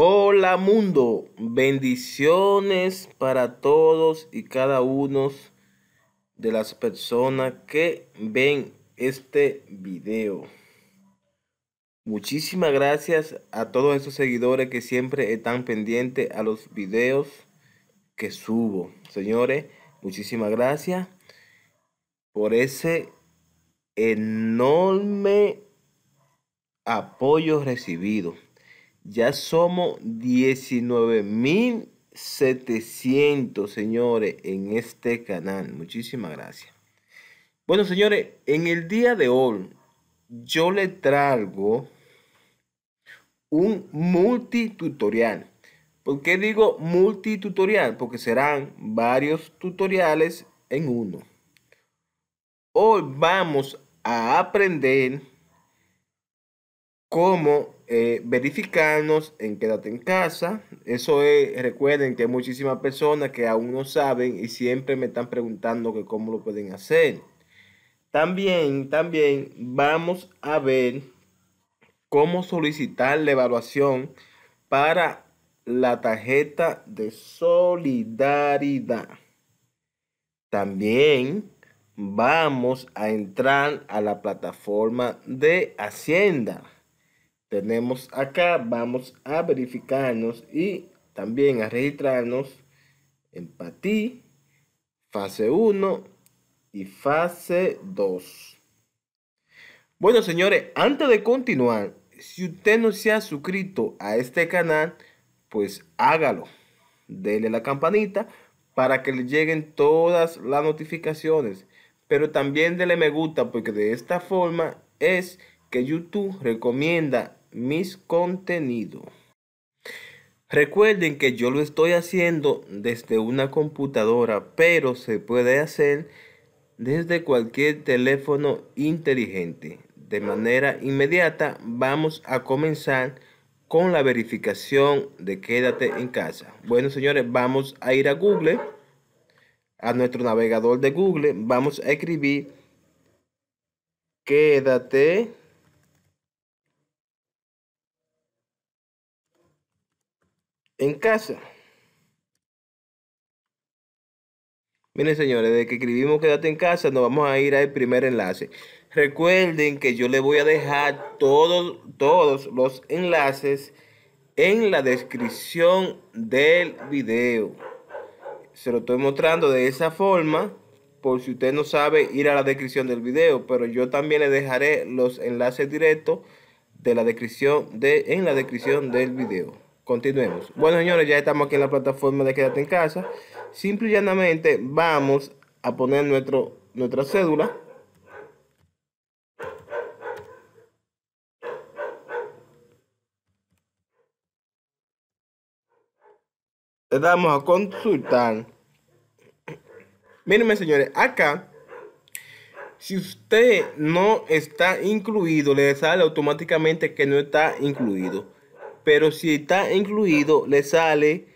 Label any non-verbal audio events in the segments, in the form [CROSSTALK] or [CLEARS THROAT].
Hola mundo, bendiciones para todos y cada uno de las personas que ven este video. Muchísimas gracias a todos esos seguidores que siempre están pendientes a los videos que subo. Señores, muchísimas gracias por ese enorme apoyo recibido. Ya somos 19.700, señores, en este canal. Muchísimas gracias. Bueno, señores, en el día de hoy yo le traigo un multitutorial. ¿Por qué digo multitutorial? Porque serán varios tutoriales en uno. Hoy vamos a aprender Cómo eh, verificarnos en quédate en casa. Eso es, recuerden que hay muchísimas personas que aún no saben y siempre me están preguntando que cómo lo pueden hacer. También, también vamos a ver cómo solicitar la evaluación para la tarjeta de solidaridad. También vamos a entrar a la plataforma de Hacienda tenemos acá, vamos a verificarnos y también a registrarnos en fase 1 y fase 2. Bueno, señores, antes de continuar, si usted no se ha suscrito a este canal, pues hágalo. Dele la campanita para que le lleguen todas las notificaciones. Pero también dele me gusta porque de esta forma es que YouTube recomienda mis contenidos. Recuerden que yo lo estoy haciendo desde una computadora, pero se puede hacer desde cualquier teléfono inteligente. De manera inmediata vamos a comenzar con la verificación de quédate en casa. Bueno señores, vamos a ir a Google, a nuestro navegador de Google, vamos a escribir quédate en casa. Miren señores, Desde que escribimos quédate en casa, nos vamos a ir al primer enlace. Recuerden que yo les voy a dejar todos, todos los enlaces en la descripción del video. Se lo estoy mostrando de esa forma, por si usted no sabe ir a la descripción del video, pero yo también le dejaré los enlaces directos de la descripción de, en la descripción del video continuemos. Bueno, señores, ya estamos aquí en la plataforma de Quédate en Casa. Simple y llanamente vamos a poner nuestro, nuestra cédula. Le damos a consultar. Mírenme, señores, acá, si usted no está incluido, le sale automáticamente que no está incluido pero si está incluido, le sale,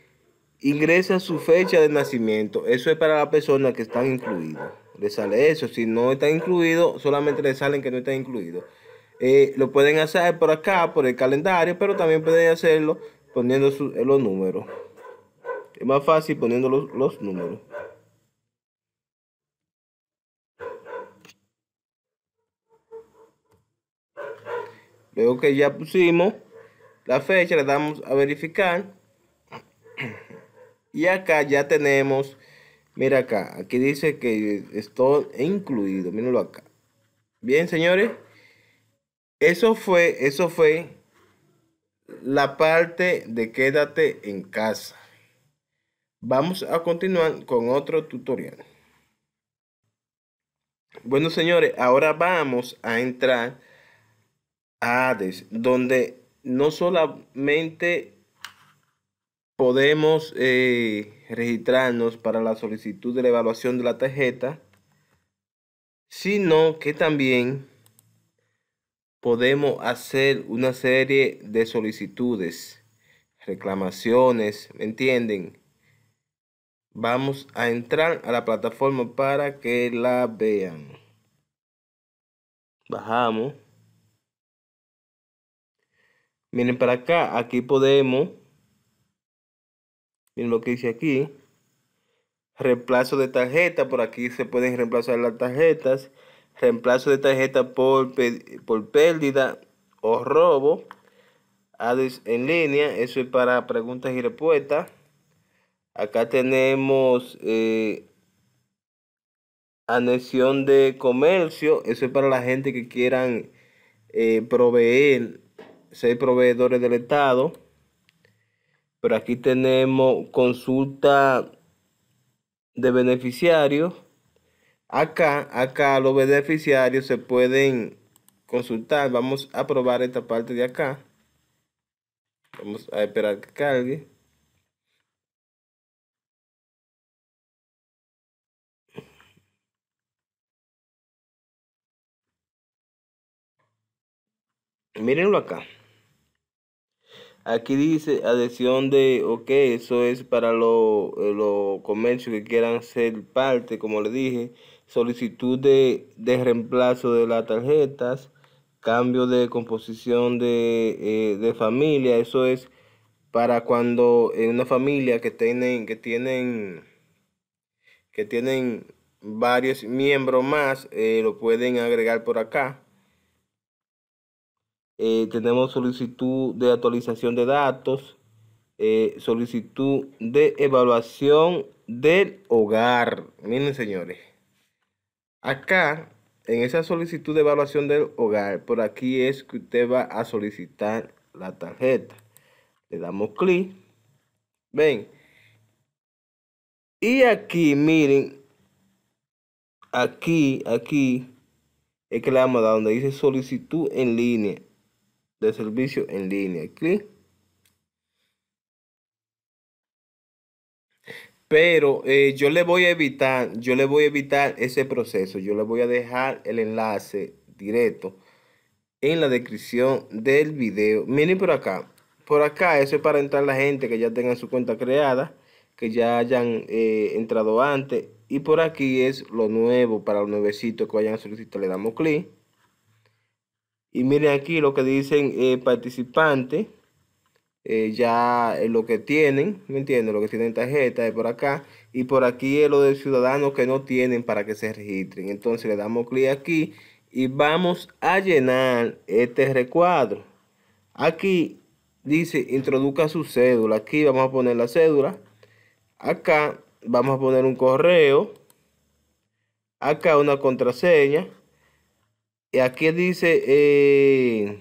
ingresa su fecha de nacimiento. Eso es para la persona que está incluida. Le sale eso. Si no está incluido, solamente le salen que no está incluido. Eh, lo pueden hacer por acá, por el calendario, pero también pueden hacerlo poniendo eh, los números. Es más fácil poniendo los, los números. Luego que ya pusimos, la fecha, la damos a verificar. Y acá ya tenemos, mira acá, aquí dice que esto incluido, mírenlo acá. Bien, señores, eso fue, eso fue la parte de quédate en casa. Vamos a continuar con otro tutorial. Bueno, señores, ahora vamos a entrar a donde no solamente podemos eh, registrarnos para la solicitud de la evaluación de la tarjeta, sino que también podemos hacer una serie de solicitudes, reclamaciones, ¿me entienden? Vamos a entrar a la plataforma para que la vean. Bajamos. Miren para acá, aquí podemos, miren lo que dice aquí, reemplazo de tarjeta, por aquí se pueden reemplazar las tarjetas, reemplazo de tarjeta por, por pérdida o robo, en línea, eso es para preguntas y respuestas. Acá tenemos eh, anexión de comercio, eso es para la gente que quieran eh, proveer seis proveedores del Estado. Pero aquí tenemos consulta de beneficiarios. Acá, acá los beneficiarios se pueden consultar. Vamos a probar esta parte de acá. Vamos a esperar que cargue. Mírenlo acá. Aquí dice adhesión de, ok, eso es para los eh, comercios que quieran ser parte, como le dije, solicitud de, reemplazo de las tarjetas, cambio de composición eh, de, familia, eso es para cuando en una familia que tienen, que tienen, que tienen varios miembros más, eh, lo pueden agregar por acá. Eh, tenemos solicitud de actualización de datos, eh, solicitud de evaluación del hogar. Miren, señores, acá en esa solicitud de evaluación del hogar, por aquí es que usted va a solicitar la tarjeta. Le damos clic. Ven. Y aquí, miren, aquí, aquí, es que la vamos donde dice solicitud en línea de servicio en línea. Clic. Pero eh, yo le voy a evitar, yo le voy a evitar ese proceso. Yo le voy a dejar el enlace directo en la descripción del video. Miren por acá. Por acá, eso es para entrar la gente que ya tenga su cuenta creada, que ya hayan eh, entrado antes. Y por aquí es lo nuevo para los nuevecitos que vayan a solicitar. Le damos clic. Y miren aquí lo que dicen eh, participantes. Eh, ya eh, lo que tienen, ¿me entienden? Lo que tienen tarjeta es por acá. Y por aquí es lo de ciudadanos que no tienen para que se registren. Entonces le damos clic aquí y vamos a llenar este recuadro. Aquí dice introduzca su cédula. Aquí vamos a poner la cédula. Acá vamos a poner un correo. Acá una contraseña. Y aquí dice eh,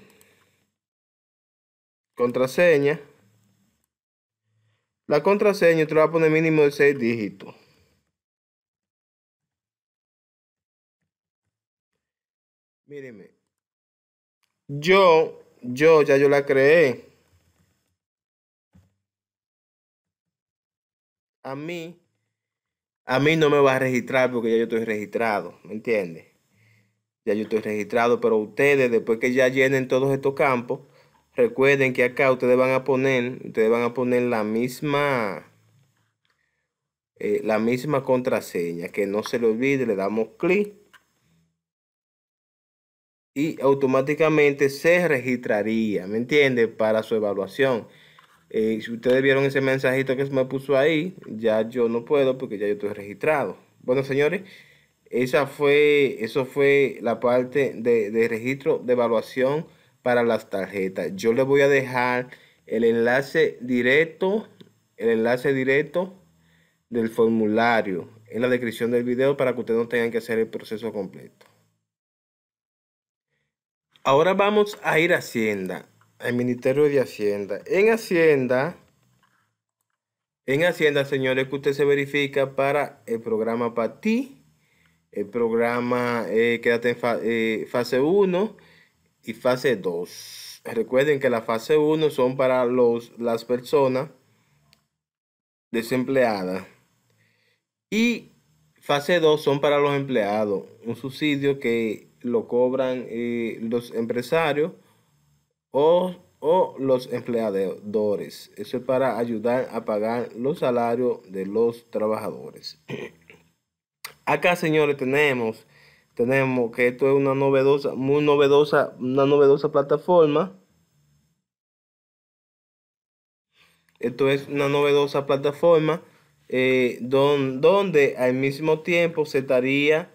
contraseña. La contraseña te la va a poner mínimo de 6 dígitos. Míreme. Yo, yo, ya yo la creé. A mí, a mí no me va a registrar porque ya yo estoy registrado, ¿me entiendes? ya yo estoy registrado, pero ustedes después que ya llenen todos estos campos, recuerden que acá ustedes van a poner, ustedes van a poner la misma, eh, la misma contraseña, que no se le olvide, le damos clic y automáticamente se registraría, ¿me entiende? Para su evaluación. Eh, si ustedes vieron ese mensajito que se me puso ahí, ya yo no puedo porque ya yo estoy registrado. Bueno, señores. Esa fue, eso fue la parte de, registro de evaluación para las tarjetas. Yo les voy a dejar el enlace directo, el enlace directo del formulario en la descripción del video para que ustedes no tengan que hacer el proceso completo. Ahora vamos a ir a Hacienda, al Ministerio de Hacienda. En Hacienda, en Hacienda, señores, que usted se verifica para el programa para ti el programa eh, Quédate en eh, fase 1 y fase 2. Recuerden que la fase 1 son para los, las personas desempleadas y fase 2 son para los empleados, un subsidio que lo cobran eh, los empresarios o, o los empleadores. Eso es para ayudar a pagar los salarios de los trabajadores. [CLEARS THROAT] Acá, señores, tenemos, tenemos que esto es una novedosa, muy novedosa, una novedosa plataforma. Esto es una novedosa plataforma eh, donde al mismo tiempo se estaría,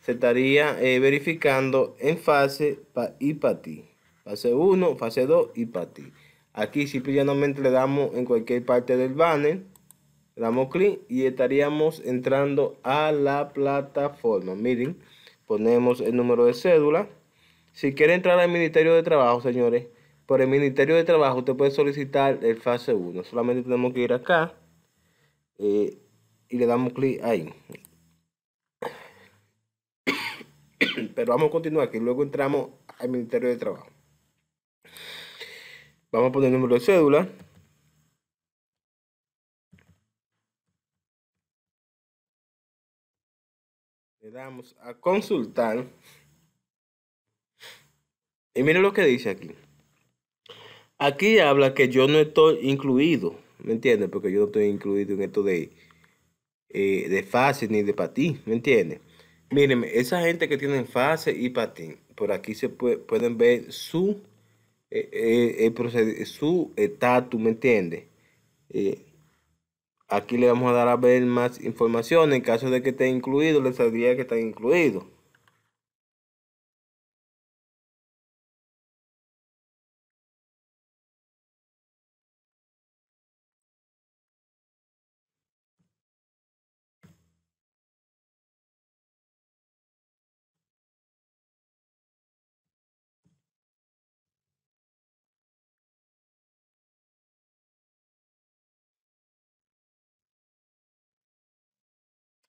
se estaría eh, verificando en fase pa, y para ti. Fase 1, fase 2 y para ti. Aquí simplemente le damos en cualquier parte del banner damos clic y estaríamos entrando a la plataforma. Miren, ponemos el número de cédula. Si quiere entrar al Ministerio de Trabajo, señores, por el Ministerio de Trabajo usted puede solicitar el fase 1. Solamente tenemos que ir acá eh, y le damos clic ahí. [COUGHS] Pero vamos a continuar, aquí, luego entramos al Ministerio de Trabajo. Vamos a poner el número de cédula. Le damos a consultar. Y miren lo que dice aquí. Aquí habla que yo no estoy incluido. ¿Me entiende Porque yo no estoy incluido en esto de, eh, de fase ni de patín. ¿Me entiende miren esa gente que tiene fase y patín. Por aquí se puede, pueden ver su eh, eh su estatus. ¿Me entiende eh, Aquí le vamos a dar a ver más información. En caso de que esté incluido, le saldría que está incluido.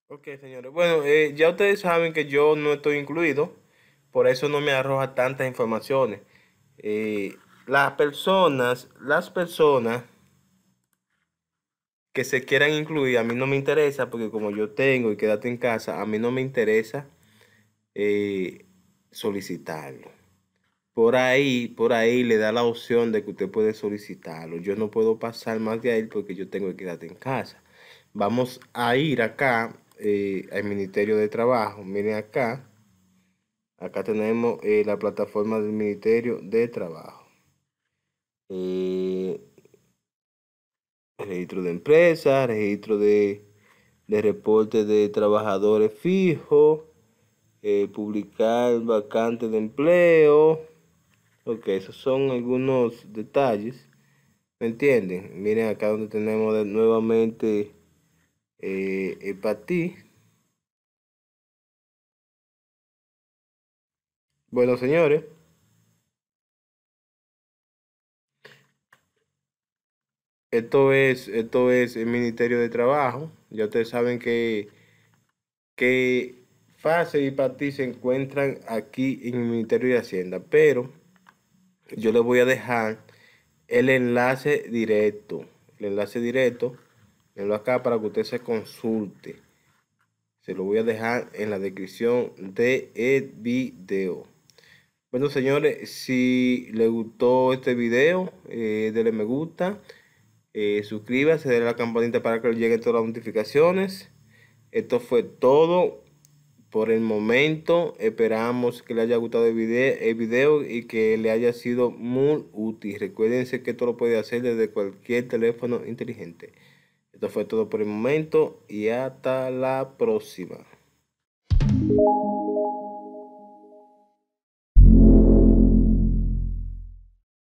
Ok, señores. Bueno, eh, ya ustedes saben que yo no estoy incluido, por eso no me arroja tantas informaciones. Eh, las personas, las personas que se quieran incluir, a mí no me interesa, porque como yo tengo y quédate en casa, a mí no me interesa eh, solicitarlo. Por ahí, por ahí le da la opción de que usted puede solicitarlo. Yo no puedo pasar más de ahí porque yo tengo que quedarte en casa. Vamos a ir acá eh, al Ministerio de Trabajo. Miren acá. Acá tenemos eh, la plataforma del Ministerio de Trabajo. Eh, registro de empresas, registro de, de reporte de trabajadores fijos, eh, publicar vacantes de empleo. Ok, esos son algunos detalles. ¿Me entienden? Miren acá donde tenemos nuevamente eh, eh ti Bueno, señores. Esto es, esto es el Ministerio de Trabajo. Ya ustedes saben que, que FASE y ti se encuentran aquí en el Ministerio de Hacienda. Pero yo les voy a dejar el enlace directo. El enlace directo acá para que usted se consulte. Se lo voy a dejar en la descripción de el video. Bueno, señores, si le gustó este video, eh, denle me gusta. Eh, suscríbase, denle la campanita para que le lleguen todas las notificaciones. Esto fue todo por el momento. Esperamos que le haya gustado el video, el y que le haya sido muy útil. Recuérdense que esto lo puede hacer desde cualquier teléfono inteligente. Esto fue todo por el momento y hasta la próxima.